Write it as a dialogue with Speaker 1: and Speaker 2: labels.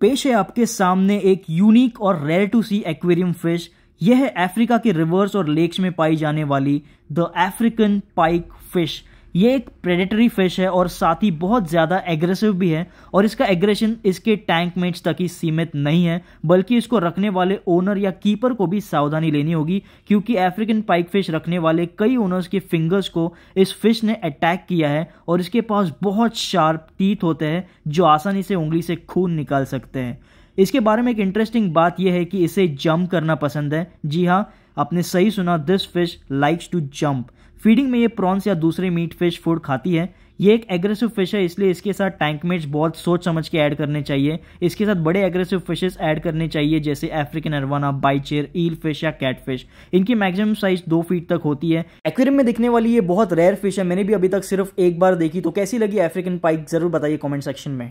Speaker 1: पेश है आपके सामने एक यूनिक और rare to see aquarium fish यह है अफ्रीका के रिवर्स और लेक्स में पाई जाने वाली द अफ्रीकन पाइक फिश ये एक प्रेडेटरी फिश है और साथ ही बहुत ज़्यादा एग्रेसिव भी है और इसका एग्रेशन इसके टैंक मेट्स तक ही सीमित नहीं है बल्कि इसको रखने वाले ओनर या कीपर को भी सावधानी लेनी होगी क्योंकि अफ्रीकन पाइक फिश रखने वाले कई ओनर्स के फिंगर्स को इस फिश ने अटैक किया है और इसके पास बहुत शार्प टीथ होते हैं जो आसानी से उंगली से खून निकाल सकते हैं इसके बारे में एक इंटरेस्टिंग बात यह है कि इसे जंप करना पसंद है जी हाँ आपने सही सुना this fish likes to jump feeding में ये प्रॉन्स या दूसरे मीट फिश फूड खाती है ये एक एग्रेसिव फिश है इसलिए इसके साथ टैंक मेट्स बहुत सोच समझ के ऐड करने चाहिए इसके साथ बड़े एग्रेसिव फिशेस ऐड करने चाहिए जैसे African arowana bichir eel fish या कैट फिश इनकी मैक्सिमम साइज दो फीट तक होती है एक्वेरियम में दिखने वाली ये बहुत रेयर फिश है मैंने भी अभी तक सिर्फ एक बार देखी तो कैसी लगी अफ्रीकन पाइक जरूर बताइए कॉमेंट सेक्शन में